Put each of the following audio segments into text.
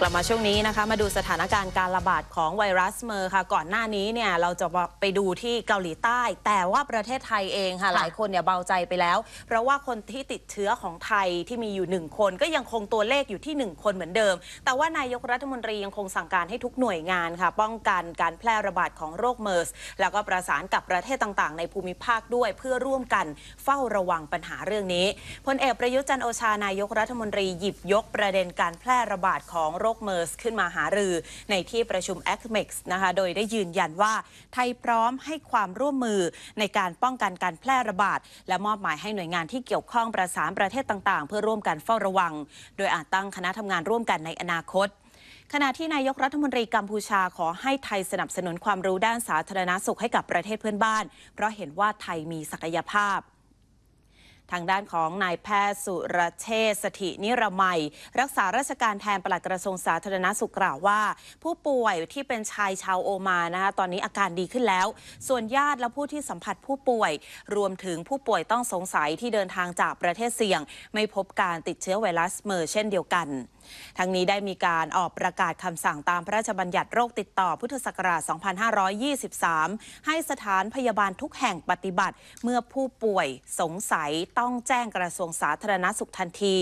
กลับมาช่วงนี้นะคะมาดูสถานการณ์การระบาดของไวรัสเมอร์ค่ะ ก่อนหน้านี้เนี่ยเราจะไปดูที่เกาหลีใต้ แต่ว่าประเทศไทยเองค่ะหลายคนเนี่ยเบาใจไปแล้ว เพราะว่าคนที่ติดเชื้อของไทยที่มีอยู่1คน ก็ยังคงตัวเลขอยู่ที่ 1 คนเหมือนเดิม แต่ว่านายกรัฐมนตรียังคงสั่งการให้ทุกหน่วยงานค่ะป้องกันการแพร่ระบาดของโรคเมอร์สแล้วก็ประสานกับประเทศต่างๆ ในภูมิภาคด้วยเพื่อร่วมกันเฝ้าระวังปัญหาเรื่องนี้พลเอกประยุทธ์จันโอชานายกรัฐมนตรีหยิบยกประเด็นการแพร่ระบาดของรคเมอร์ส ขึ้นมาหารือในที่ประชุมแอเม็กซ์นะคะ โดยได้ยืนยันว่าไทยพร้อมให้ความร่วมมือในการป้องกันการแพร่ระบาด และมอบหมายให้หน่วยงานที่เกี่ยวข้องประสานประเทศต่าง ๆ เพื่อร่วมกันเฝ้าระวัง โดยอาจตั้งคณะทำงานร่วมกันในอนาคต ขณะที่นายกรัฐมนตรีกัมพูชา ขอให้ไทยสนับสนุนความรู้ด้านสาธารณาสุขให้กับประเทศเพื่อนบ้าน เพราะเห็นว่าไทยมีศักยภาพทางด้านของนายแพทย์สุรเชษสถินิรมัย รักษาราชการแทนปลัดกระทรวงสาธารณสุขกล่าวว่า ผู้ป่วยที่เป็นชายชาวโอมานะคะตอนนี้อาการดีขึ้นแล้ว ส่วนญาติและผู้ที่สัมผัสผู้ป่วย รวมถึงผู้ป่วยต้องสงสัยที่เดินทางจากประเทศเสี่ยง ไม่พบการติดเชื้อไวรัสเมอร์ เช่นเดียวกันทั้งนี้ได้มีการออกประกาศคำสั่งตามพระราชบัญญัติโรคติดต่อพุทธศักราช 2523 ให้สถานพยาบาลทุกแห่งปฏิบัติเมื่อผู้ป่วยสงสัย ต้องแจ้งกระทรวงสาธารณสุขทันที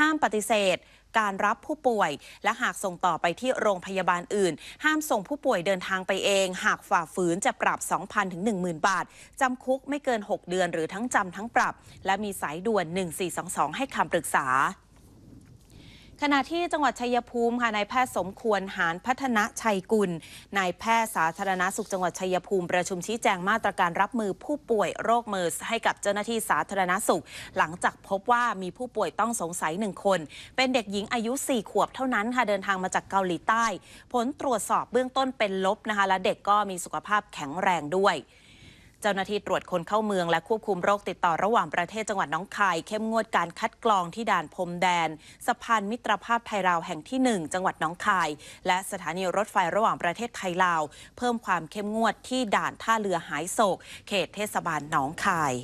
ห้ามปฏิเสธ การรับผู้ป่วย และหากส่งต่อไปที่โรงพยาบาลอื่น ห้ามส่งผู้ป่วยเดินทางไปเอง หากฝ่าฝืนจะปรับ 2,000 ถึง 10,000 บาทจำคุกไม่เกิน 6 เดือนหรือทั้งจำทั้งปรับ และมีสายด่วน 1422 ให้คำปรึกษาขณะที่จังหวัดชัยภูมิค่ะ นายแพทย์สมควรหานพัฒนชัยกุล นายแพทย์สาธารณาสุขจังหวัดชัยภูมิประชุมชี้แจงมาตรการรับมือผู้ป่วยโรคเมอร์สให้กับเจ้าหน้าที่สาธารณาสุข หลังจากพบว่ามีผู้ป่วยต้องสงสัยหนึ่งคน เป็นเด็กหญิงอายุ 4 ขวบเท่านั้นค่ะเดินทางมาจากเกาหลีใต้ ผลตรวจสอบเบื้องต้นเป็นลบนะคะและเด็กก็มีสุขภาพแข็งแรงด้วยเจ้าหน้าที่ตรวจคนเข้าเมืองและควบคุมโรคติดต่อระหว่างประเทศจังหวัดน้องคายเข้มงวดการคัดกรองที่ด่านพรมแดนสะพานมิตรภาพไทยลาวแห่งที่ 1 จังหวัดน้องคายและสถานีรถไฟระหว่างประเทศไทยลาวเพิ่มความเข้มงวดที่ด่านท่าเรือหายโศก เขตเทศบาลหนองคาย